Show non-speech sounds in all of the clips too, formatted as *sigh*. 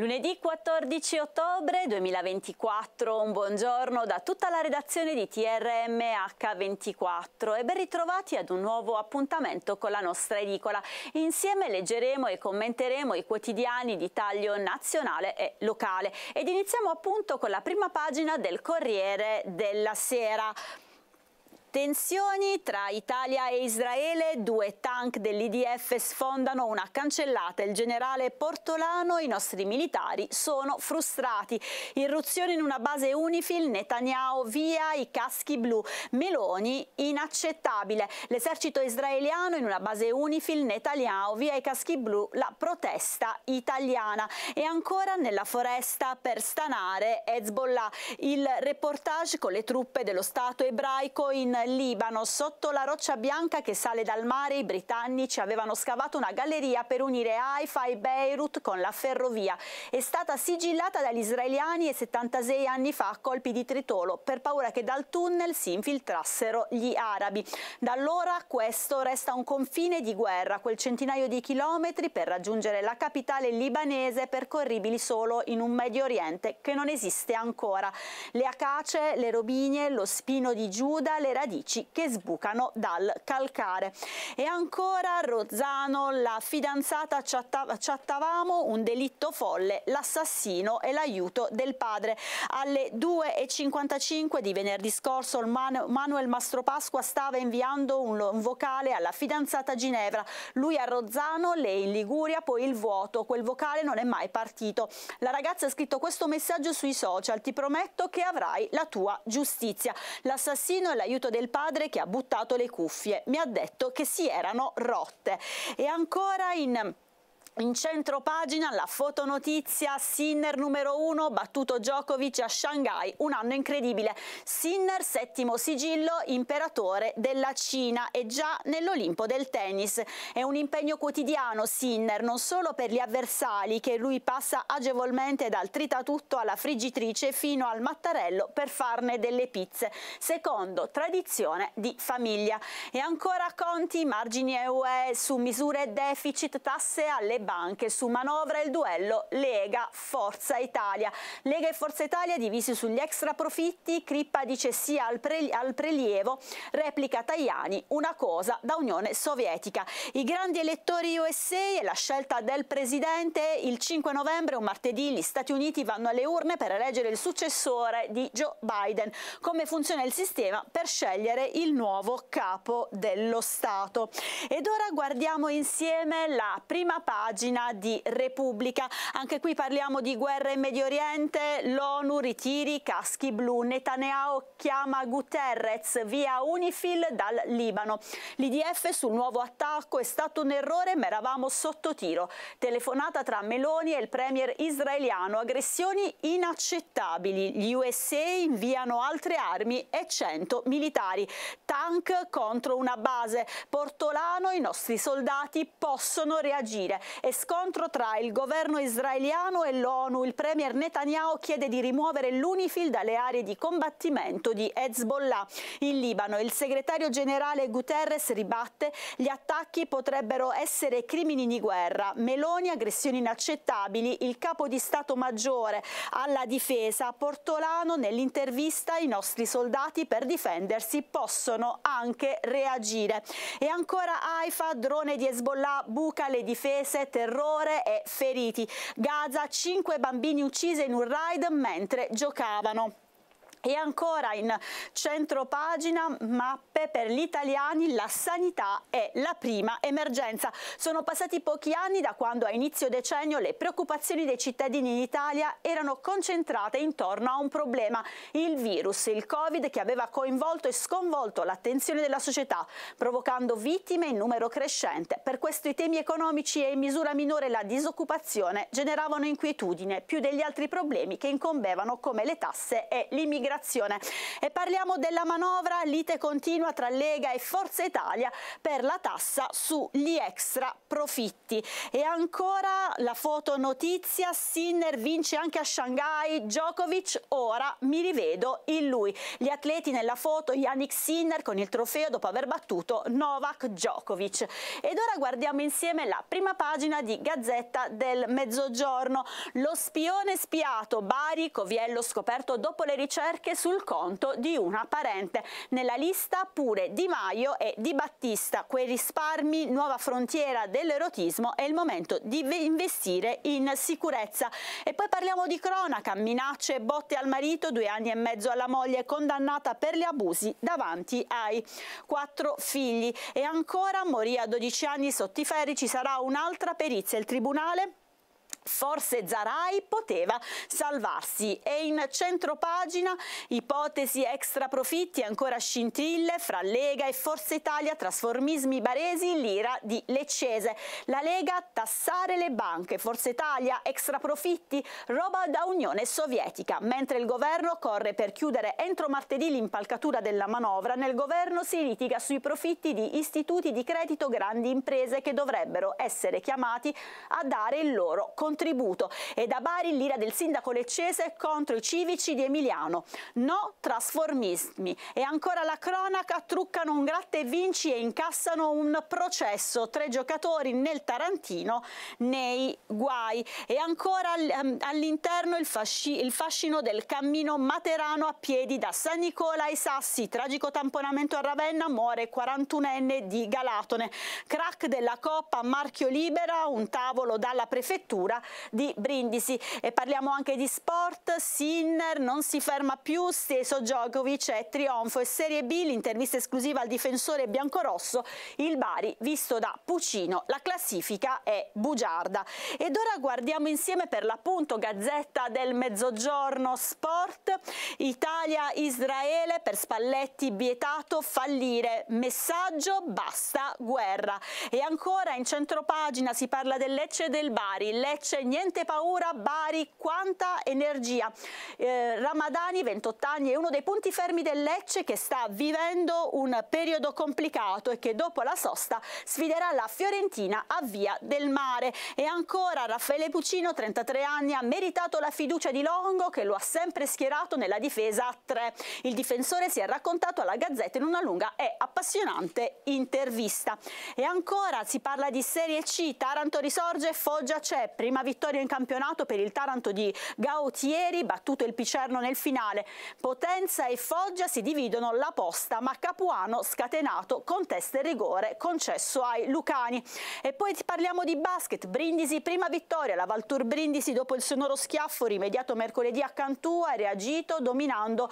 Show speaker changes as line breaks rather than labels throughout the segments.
Lunedì 14 ottobre 2024, un buongiorno da tutta la redazione di TRMH24 e ben ritrovati ad un nuovo appuntamento con la nostra edicola. Insieme leggeremo e commenteremo i quotidiani di taglio nazionale e locale ed iniziamo appunto con la prima pagina del Corriere della Sera. Tensioni tra Italia e Israele, due tank dell'IDF sfondano una cancellata. Il generale Portolano, e i nostri militari sono frustrati. Irruzione in una base UNIFIL, Netanyahu via, i caschi blu. Meloni inaccettabile. L'esercito israeliano in una base UNIFIL, Netanyahu via, i caschi blu, la protesta italiana. E ancora nella foresta per stanare Hezbollah. Il reportage con le truppe dello Stato ebraico in Libano. Sotto la roccia bianca che sale dal mare i britannici avevano scavato una galleria per unire Haifa e Beirut con la ferrovia. È stata sigillata dagli israeliani e 76 anni fa a colpi di tritolo per paura che dal tunnel si infiltrassero gli arabi. Da allora questo resta un confine di guerra, quel centinaio di chilometri per raggiungere la capitale libanese percorribili solo in un Medio Oriente che non esiste ancora. Le acace, le robinie, lo spino di Giuda, le radici radici che sbucano dal calcare. E ancora Rozzano, la fidanzata chattavamo, un delitto folle, l'assassino e l'aiuto del padre. Alle 2.55 di venerdì scorso Manuel Mastropasqua stava inviando un vocale alla fidanzata Ginevra, lui a Rozzano, lei in Liguria, poi il vuoto, quel vocale non è mai partito. La ragazza ha scritto questo messaggio sui social, ti prometto che avrai la tua giustizia. L'assassino e l'aiuto del del padre che ha buttato le cuffie. Mi ha detto che si erano rotte. E ancora in in centro pagina la fotonotizia Sinner numero 1, battuto Djokovic a Shanghai, un anno incredibile. Sinner settimo sigillo, imperatore della Cina e già nell'Olimpo del tennis. È un impegno quotidiano Sinner, non solo per gli avversari che lui passa agevolmente dal tritatutto alla friggitrice fino al mattarello per farne delle pizze, secondo tradizione di famiglia. E ancora conti, margini EUE su misure deficit, tasse alle banche. Su manovra il duello Lega-Forza Italia. Lega e Forza Italia divisi sugli extra profitti, Crippa dice sì al, pre al prelievo, replica Tajani una cosa da Unione Sovietica. I grandi elettori USA e la scelta del Presidente il 5 novembre, un martedì, gli Stati Uniti vanno alle urne per eleggere il successore di Joe Biden. Come funziona il sistema per scegliere il nuovo capo dello Stato. Ed ora guardiamo insieme la prima pagina pagina di Repubblica. Anche qui parliamo di guerra in Medio Oriente, l'ONU ritiri caschi blu, Netanyahu chiama Guterres via Unifil dal Libano. L'IDF sul nuovo attacco è stato un errore ma eravamo sotto tiro. Telefonata tra Meloni e il premier israeliano, aggressioni inaccettabili. Gli USA inviano altre armi e 100 militari. Tank contro una base. Portolano, i nostri soldati possono reagire e scontro tra il governo israeliano e l'ONU. Il premier Netanyahu chiede di rimuovere l'UNIFIL dalle aree di combattimento di Hezbollah. In Libano il segretario generale Guterres ribatte gli attacchi potrebbero essere crimini di guerra. Meloni aggressioni inaccettabili. Il capo di Stato Maggiore alla difesa Portolano nell'intervista i nostri soldati per difendersi possono anche reagire. E ancora AIFA, drone di Hezbollah buca le difese, terrore e feriti. Gaza, 5 bambini uccisi in un raid mentre giocavano. E ancora in centro pagina mappe per gli italiani, la sanità è la prima emergenza. Sono passati pochi anni da quando a inizio decennio le preoccupazioni dei cittadini in Italia erano concentrate intorno a un problema, il virus, il Covid che aveva coinvolto e sconvolto l'attenzione della società, provocando vittime in numero crescente. Per questo i temi economici e in misura minore la disoccupazione generavano inquietudine più degli altri problemi che incombevano come le tasse e l'immigrazione ispirazione. E parliamo della manovra lite continua tra Lega e Forza Italia per la tassa sugli extra profitti. E ancora la foto notizia, Sinner vince anche a Shanghai, Djokovic ora mi rivedo in lui. Gli atleti nella foto, Yannick Sinner con il trofeo dopo aver battuto Novak Djokovic. Ed ora guardiamo insieme la prima pagina di Gazzetta del Mezzogiorno. Lo spione spiato, Bari, Coviello scoperto dopo le ricerche perché sul conto di una parente. Nella lista pure Di Maio e Di Battista, quei risparmi, nuova frontiera dell'erotismo, è il momento di investire in sicurezza. E poi parliamo di cronaca, minacce, botte al marito, due anni e mezzo alla moglie, condannata per gli abusi davanti ai quattro figli. E ancora morì a 12 anni sotto i ferri, ci sarà un'altra perizia. Il Tribunale Forse Zarai poteva salvarsi e in centro pagina ipotesi extra profitti ancora scintille fra Lega e Forza Italia, trasformismi baresi, l'ira di Leccese. La Lega tassare le banche, Forza Italia extra profitti, roba da Unione Sovietica, mentre il governo corre per chiudere entro martedì l'impalcatura della manovra, nel governo si litiga sui profitti di istituti di credito grandi imprese che dovrebbero essere chiamati a dare il loro contributo contributo e da Bari l'ira del sindaco leccese contro i civici di Emiliano. No trasformismi e ancora la cronaca truccano un gratte e vinci e incassano un processo. Tre giocatori nel Tarantino nei guai e ancora ehm, all'interno il, fasci il fascino del cammino materano a piedi da San Nicola ai Sassi, tragico tamponamento a Ravenna, muore 41enne di Galatone. Crack della Coppa Marchio Libera, un tavolo dalla prefettura di Brindisi. E parliamo anche di sport, Sinner non si ferma più, steso Djokovic è trionfo e Serie B, l'intervista esclusiva al difensore biancorosso, il Bari visto da Pucino, la classifica è bugiarda. Ed ora guardiamo insieme per l'appunto Gazzetta del Mezzogiorno Sport, Italia-Israele per Spalletti vietato fallire, messaggio basta guerra. E ancora in centropagina si parla del Lecce del Bari, Lecce veloce, niente paura, Bari, quanta energia. Eh, Ramadani, 28 anni, è uno dei punti fermi del Lecce che sta vivendo un periodo complicato e che dopo la sosta sfiderà la Fiorentina a Via del Mare. E ancora Raffaele Puccino, 33 anni, ha meritato la fiducia di Longo che lo ha sempre schierato nella difesa a 3. Il difensore si è raccontato alla Gazzetta in una lunga e appassionante intervista. E ancora si parla di Serie C, Taranto risorge, Foggia c'è, prima prima vittoria in campionato per il Taranto di Gautieri, battuto il Picerno nel finale. Potenza e Foggia si dividono la posta, ma Capuano scatenato con contesta e rigore concesso ai Lucani. E poi parliamo di basket, Brindisi prima vittoria, la Valtur Brindisi dopo il sonoro schiaffo rimediato mercoledì a Cantù ha reagito dominando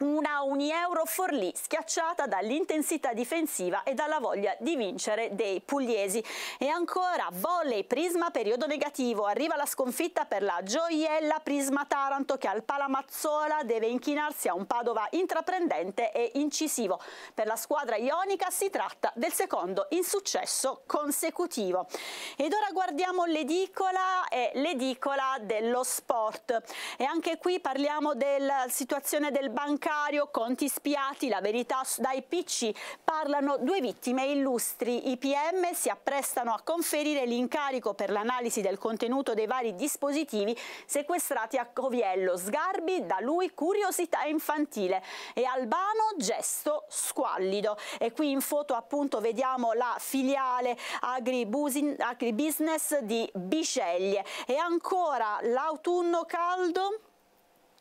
una Unieuro Forlì schiacciata dall'intensità difensiva e dalla voglia di vincere dei pugliesi. E ancora volley Prisma periodo negativo. Arriva la sconfitta per la gioiella Prisma Taranto che al Palamazzola deve inchinarsi a un Padova intraprendente e incisivo. Per la squadra ionica si tratta del secondo insuccesso consecutivo. Ed ora guardiamo l'edicola e l'edicola dello sport. E anche qui parliamo della situazione del bancario bancario, conti spiati, la verità dai PC. Parlano due vittime illustri. I PM si apprestano a conferire l'incarico per l'analisi del contenuto dei vari dispositivi sequestrati a Coviello. Sgarbi, da lui curiosità infantile e Albano gesto squallido. E qui in foto appunto vediamo la filiale agribusiness di Biceglie e ancora l'autunno caldo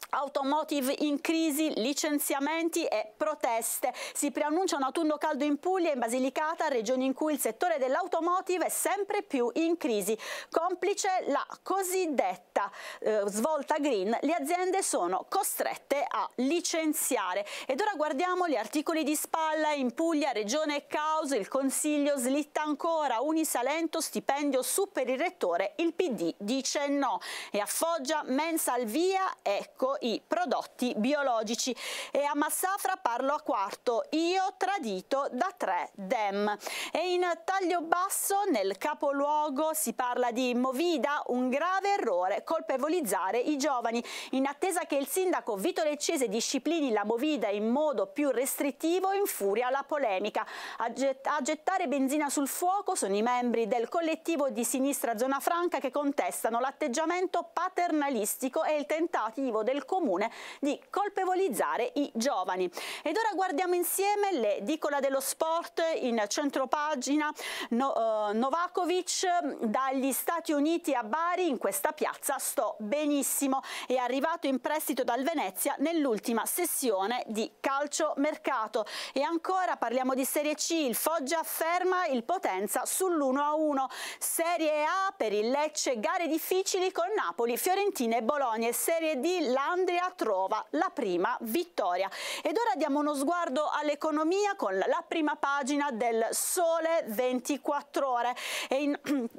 automotive in crisi, licenziamenti e proteste. Si preannuncia un autunno caldo in Puglia e in Basilicata, regioni in cui il settore dell'automotive è sempre più in crisi. Complice la cosiddetta eh, svolta green, le aziende sono costrette a licenziare. Ed ora guardiamo gli articoli di spalla in Puglia, regione caos, il Consiglio slitta ancora, Unisalento, stipendio su per il rettore, il PD dice no. E a Foggia, mensa al via, ecco i prodotti biologici e a Massafra parlo a quarto, io tradito da tre dem. E in taglio basso nel capoluogo si parla di Movida, un grave errore colpevolizzare i giovani, in attesa che il sindaco Vito Leccese disciplini la Movida in modo più restrittivo infuria la polemica. A, gettare benzina sul fuoco sono i membri del collettivo di sinistra Zona Franca che contestano l'atteggiamento paternalistico e il tentativo del comune di colpevolizzare i giovani. Ed ora guardiamo insieme l'edicola dello sport in centropagina no, uh, Novakovic dagli Stati Uniti a Bari in questa piazza sto benissimo è arrivato in prestito dal Venezia nell'ultima sessione di calcio mercato e ancora parliamo di Serie C il Foggia ferma il Potenza sull'1 a 1 Serie A per il Lecce gare difficili con Napoli, Fiorentina e Bologna e Serie D Lando Andrea trova la prima vittoria. Ed ora diamo uno sguardo all'economia con la prima pagina del Sole 24 Ore. In, *clears throat*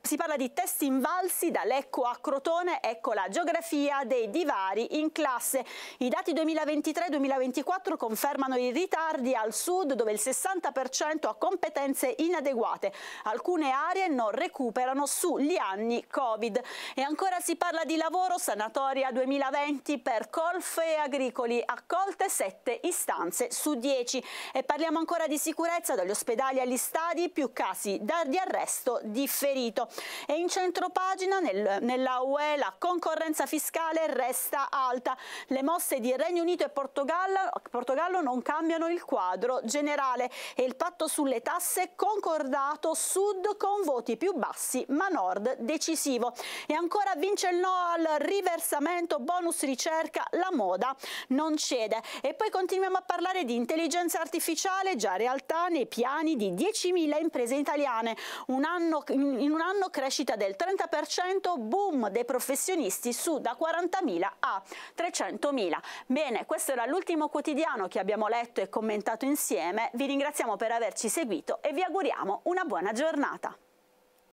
si parla di test invalsi da Lecco a Crotone, ecco la geografia dei divari in classe. I dati 2023-2024 confermano i ritardi al sud dove il 60% ha competenze inadeguate. Alcune aree non recuperano sugli anni Covid. E ancora si parla di lavoro, sanatoria 2023 2020 per Colfe Agricoli, accolte 7 istanze su 10. E parliamo ancora di sicurezza dagli ospedali agli stadi, più casi di arresto di ferito. E in centro pagina nel, nella UE la concorrenza fiscale resta alta. Le mosse di Regno Unito e Portogallo, Portogallo non cambiano il quadro generale e il patto sulle tasse concordato sud con voti più bassi ma nord decisivo. E ancora vince il no al riversamento bonus ricerca, la moda non cede. E poi continuiamo a parlare di intelligenza artificiale, già realtà nei piani di 10.000 imprese italiane. Un anno, in un anno crescita del 30%, boom dei professionisti su da 40.000 a 300.000. Bene, questo era l'ultimo quotidiano che abbiamo letto e commentato insieme. Vi ringraziamo per averci seguito e vi auguriamo una buona giornata.